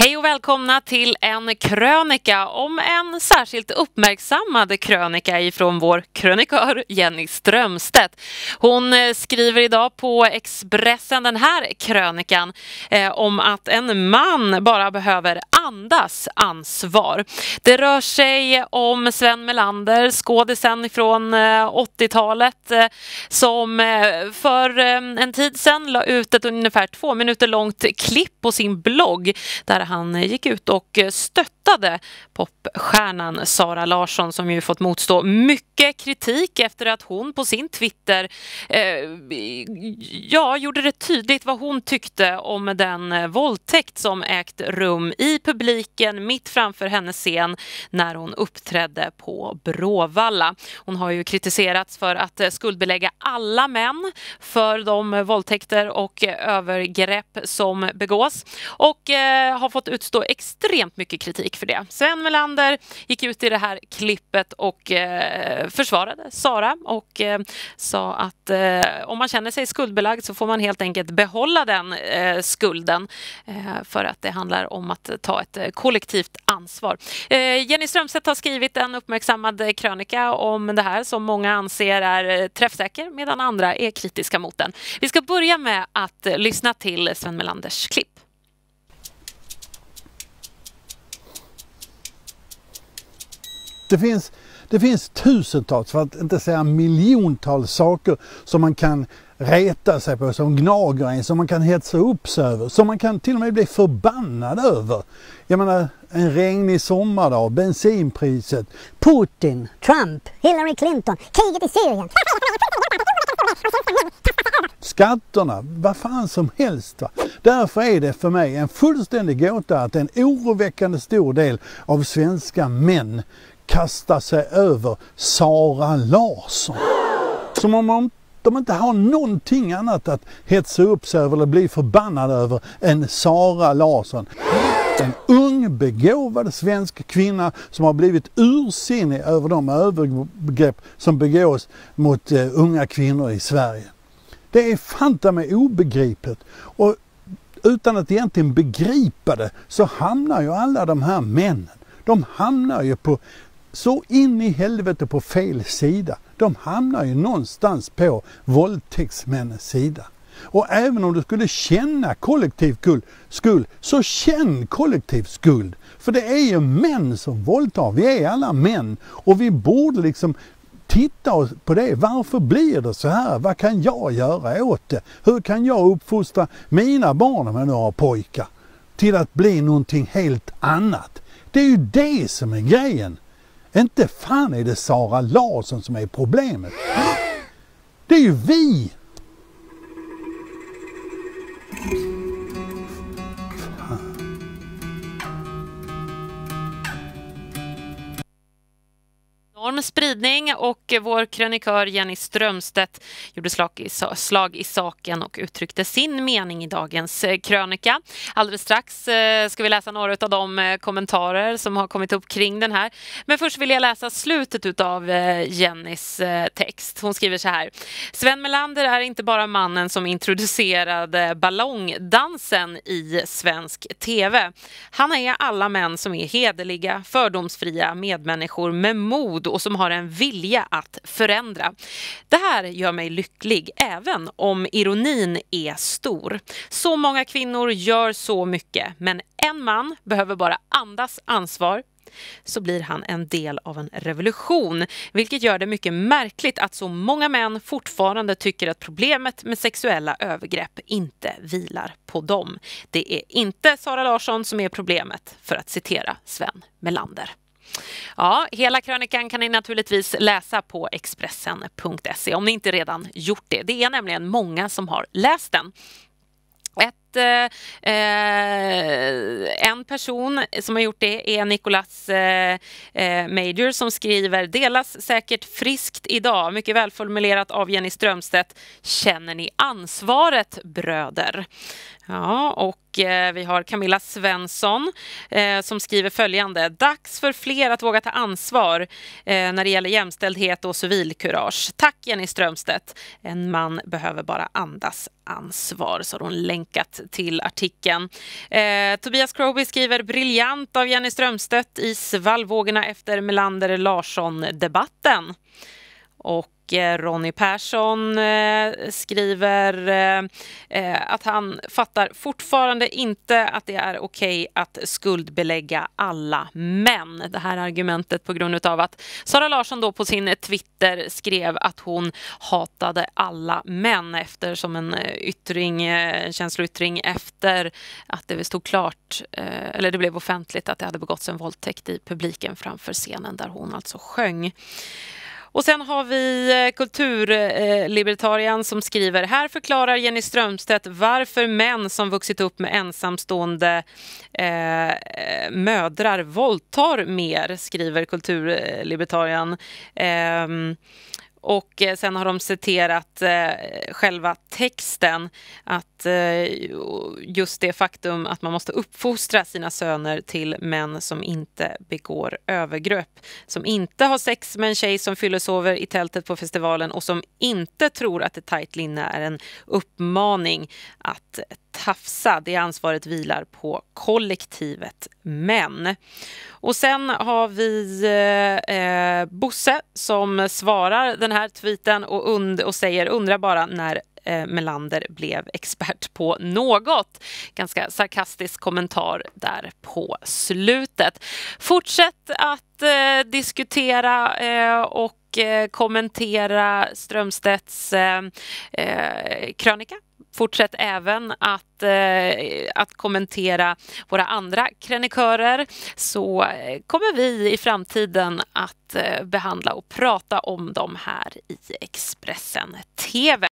Hej och välkomna till en krönika om en särskilt uppmärksammad krönika ifrån vår krönikör Jenny Strömstedt. Hon eh, skriver idag på Expressen den här krönikan eh, om att en man bara behöver andas ansvar. Det rör sig om Sven Melander, skådisen från eh, 80-talet eh, som eh, för eh, en tid sedan la ut ett ungefär två minuter långt klipp på sin blogg där han eh, gick ut och eh, stöttade hotade popstjärnan Sara Larsson som ju fått motstå mycket kritik efter att hon på sin Twitter eh, ja, gjorde det tydligt vad hon tyckte om den eh, våldtäkt som ägt rum i publiken mitt framför hennes scen när hon uppträdde på Bråvalla. Hon har ju kritiserats för att eh, skuldbelägga alla män för de våldtäkter och eh, övergrepp som begås och eh, har fått utstå extremt mycket kritik för det. Sven Melander gick ut i det här klippet och eh, försvarade Sara och eh, sa att eh, om man känner sig skuldbelagd så får man helt enkelt behålla den skulden för att det handlar om att ta ett kollektivt ansvar. Jenny Strömstedt har skrivit en uppmärksammad krönika om det här som många anser är träffsäker medan andra är kritiska mot den. Vi ska börja med att lyssna till Sven Melanders klipp. Det finns, det finns tusentals, för att inte säga miljontals saker som man kan reta sig på, som gnager en, som man kan hetsa upp sig över, som man kan till och med bli förbannad över. Jag menar, en regnig sommardag, bensinpriset. Putin. Trump. Hillary Clinton. Kriget i Syrien. Skatterna, vad fan som helst. Va? Därför är det för mig en fullständig gåta att en oroväckande stor del av svenska män kasta sig över Sara Larsson. Som om de inte har någonting annat att hetsa upp sig över eller bli förbannade över än Sara Larsson. En ung begåvad svensk kvinna som har blivit ursinnig över de övergrepp som begås mot eh, unga kvinnor i Sverige. Det är fanta mig obegripligt. Och utan att egentligen begripa det så hamnar ju alla de här männen, de hamnar ju på så in i helvete på fel sida. De hamnar ju någonstans på våldtäktsmännens sida. Och även om du skulle känna kollektiv skuld, så känn kollektiv skuld. För det är ju män som våldtar. Vi är alla män. Och vi borde liksom titta på det. Varför blir det så här? Vad kan jag göra åt det? Hur kan jag uppfostra mina barn, om jag nu har pojkar, till att bli någonting helt annat? Det är ju det som är grejen. Inte fan är det Sara Larsson som är problemet. Det är ju vi enorm spridning och vår krönikör Jenny Strömstedt gjorde slag i, slag i saken och uttryckte sin mening i dagens eh, krönika. Alldeles strax eh, ska vi läsa några av de eh, kommentarer som har kommit upp kring den här. Men först vill jag läsa slutet av Jennys text. Hon skriver så här. Sven Melander är inte bara mannen som introducerade ballongdansen i svensk tv. Han är alla män som är hederliga, fördomsfria medmänniskor med mod och som har en vilja att förändra. Det här gör mig lycklig, även om ironin är stor. Så många kvinnor gör så mycket, men en man behöver bara andas ansvar så blir han en del av en revolution, vilket gör det mycket märkligt att så många män fortfarande tycker att problemet med sexuella övergrepp inte vilar på dem. Det är inte Sara Larsson som är problemet, för att citera Sven Melander. Ja, hela krönikan kan ni naturligtvis läsa på Expressen.se om ni inte redan gjort det. Det är nämligen många som har läst den. Ett eh, en person som har gjort det är Nicolas eh, eh, Major som skriver “Delas säkert friskt idag, mycket välformulerat av Jenny Strömstedt. Känner ni ansvaret bröder?” Ja, och eh, vi har Camilla Svensson eh, som skriver följande. Dags för fler att våga ta ansvar eh, när det gäller jämställdhet och civilkurage. Tack Jenny Strömstedt. En man behöver bara andas ansvar, så har hon länkat till artikeln. Eh, Tobias Crowby skriver briljant av Jenny Strömstedt i svallvågorna efter Melander Larsson-debatten. Och Eh, Ronny Persson eh, skriver eh, att han fattar fortfarande inte att det är okej okay att skuldbelägga alla män. Det här argumentet på grund av att Sara Larsson då på sin Twitter skrev att hon hatade alla män eftersom en yttring, en känsloyttring efter att det stod klart, eller det blev offentligt att det hade begåtts en våldtäkt i publiken framför scenen där hon alltså sjöng. Och sen har vi eh, kulturlibertarian som skriver Här förklarar Jenny Strömstedt varför män som vuxit upp med ensamstående eh, mödrar våldtar mer, skriver kulturlibertarian. Eh, och eh, sen har de citerat eh, själva texten, att eh, just det faktum att man måste uppfostra sina söner till män som inte begår övergrepp, som inte har sex med en tjej som fyllesover i tältet på festivalen och som inte tror att ett tajt linne är en uppmaning att tafsa. Det ansvaret vilar på kollektivet män. Och sen har vi eh, eh, Bosse som svarar den här tweeten och, und och säger undrar bara när eh, Melander blev expert på något. Ganska sarkastisk kommentar där på slutet. Fortsätt att eh, diskutera eh, och eh, kommentera Strömstedts krönika Fortsätt även att, eh, att kommentera våra andra krönikörer så eh, kommer vi i framtiden att eh, behandla och prata om dem här i Expressen TV.